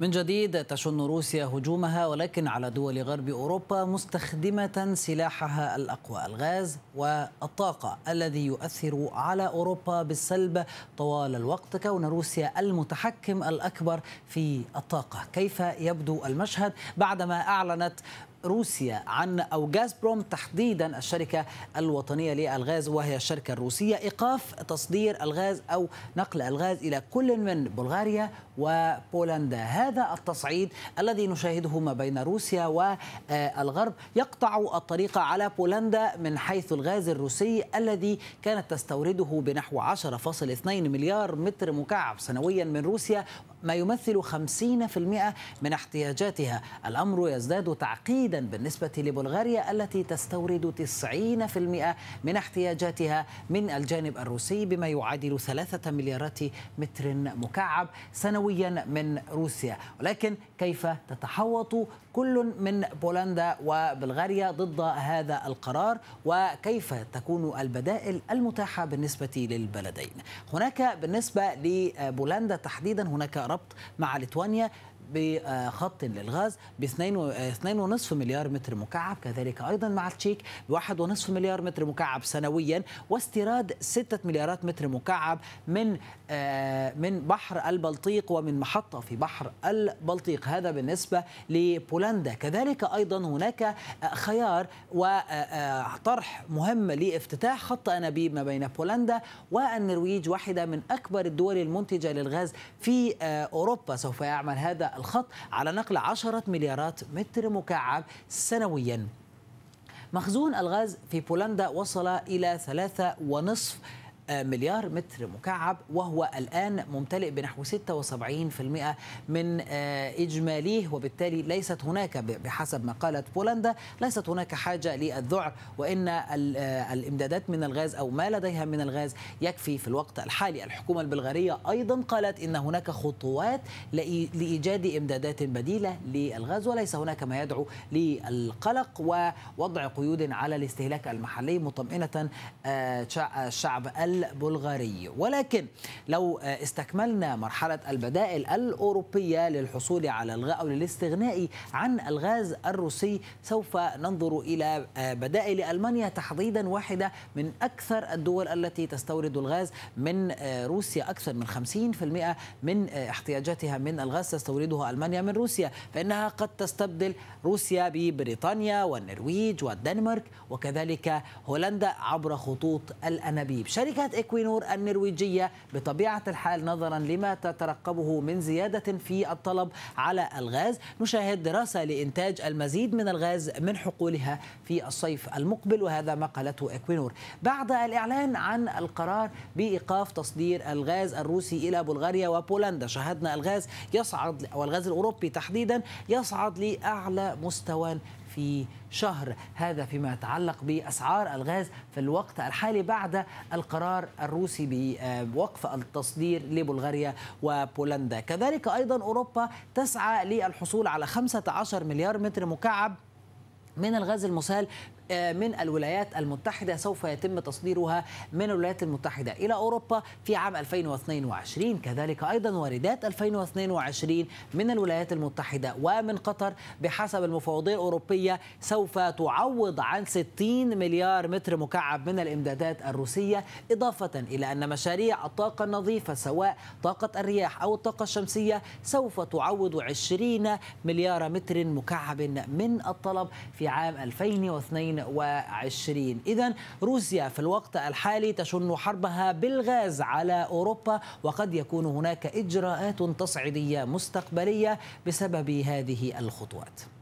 من جديد تشن روسيا هجومها ولكن على دول غرب اوروبا مستخدمه سلاحها الاقوى الغاز والطاقه الذي يؤثر على اوروبا بالسلب طوال الوقت كون روسيا المتحكم الاكبر في الطاقه، كيف يبدو المشهد بعدما اعلنت روسيا عن أو جازبروم تحديدا الشركة الوطنية للغاز وهي الشركة الروسية إيقاف تصدير الغاز أو نقل الغاز إلى كل من بلغاريا وبولندا هذا التصعيد الذي نشاهده ما بين روسيا والغرب يقطع الطريق على بولندا من حيث الغاز الروسي الذي كانت تستورده بنحو 10.2 مليار متر مكعب سنويا من روسيا ما يمثل 50% من احتياجاتها الأمر يزداد تعقيدا بالنسبة لبلغاريا التي تستورد 90% من احتياجاتها من الجانب الروسي بما يعادل 3 مليارات متر مكعب سنويا من روسيا ولكن كيف تتحوط كل من بولندا وبلغاريا ضد هذا القرار وكيف تكون البدائل المتاحة بالنسبة للبلدين هناك بالنسبة لبولندا تحديدا هناك ربط مع ليتوانيا بخط للغاز ب 2.5 مليار متر مكعب كذلك أيضا مع التشيك ب 1.5 مليار متر مكعب سنويا واستيراد 6 مليارات متر مكعب من آه، من بحر البلطيق ومن محطة في بحر البلطيق هذا بالنسبة لبولندا كذلك أيضا هناك آه، خيار وطرح آه، مهم لافتتاح خط أنابيب ما بين بولندا والنرويج واحدة من أكبر الدول المنتجة للغاز في أوروبا سوف يعمل هذا الخط على نقل عشرة مليارات متر مكعب سنويا مخزون الغاز في بولندا وصل إلى ثلاثة ونصف مليار متر مكعب وهو الآن ممتلئ بنحو 76% من آه، إجماليه وبالتالي ليست هناك بحسب ما قالت بولندا ليست هناك حاجة للذعر وإن آه، الإمدادات من الغاز أو ما لديها من الغاز يكفي في الوقت الحالي الحكومة البلغارية أيضا قالت إن هناك خطوات لإيجاد إمدادات بديلة للغاز وليس هناك ما يدعو للقلق ووضع قيود على الاستهلاك المحلي مطمئنة الشعب آه، البلغاري ولكن لو آه، استكملنا مرحلة البدائل الأوروبية للحصول على الغاء أو للاستغناء عن الغاز الروسي سوف ننظر إلى آه، بدائل ألمانيا تحديدا واحدة من أكثر الدول التي تستورد الغاز من آه، روسيا أكثر من 50% من احتياجاتها من الغاز تستورده ألمانيا من روسيا فإنها قد تستبدل روسيا ببريطانيا والنرويج والدنمارك وكذلك هولندا عبر خطوط الأنابيب شركة شهدت إكوينور النرويجية بطبيعة الحال نظرا لما تترقبه من زيادة في الطلب على الغاز نشاهد دراسة لإنتاج المزيد من الغاز من حقولها في الصيف المقبل وهذا ما قالته إكوينور بعد الإعلان عن القرار بإيقاف تصدير الغاز الروسي إلى بلغاريا وبولندا شاهدنا الغاز يصعد أو الغاز الأوروبي تحديدا يصعد لأعلى مستوى في شهر هذا فيما يتعلق بأسعار الغاز في الوقت الحالي بعد القرار الروسي بوقف التصدير لبلغاريا وبولندا كذلك أيضا أوروبا تسعى للحصول على 15 مليار متر مكعب من الغاز المسال من الولايات المتحدة سوف يتم تصديرها من الولايات المتحدة إلى أوروبا في عام 2022 كذلك أيضا واردات 2022 من الولايات المتحدة ومن قطر بحسب المفوضية الأوروبية سوف تعوض عن 60 مليار متر مكعب من الإمدادات الروسية إضافة إلى أن مشاريع الطاقة النظيفة سواء طاقة الرياح أو الطاقة الشمسية سوف تعوض 20 مليار متر مكعب من الطلب في عام 2022 2022 إذا روسيا في الوقت الحالي تشن حربها بالغاز على أوروبا وقد يكون هناك إجراءات تصعيدية مستقبلية بسبب هذه الخطوات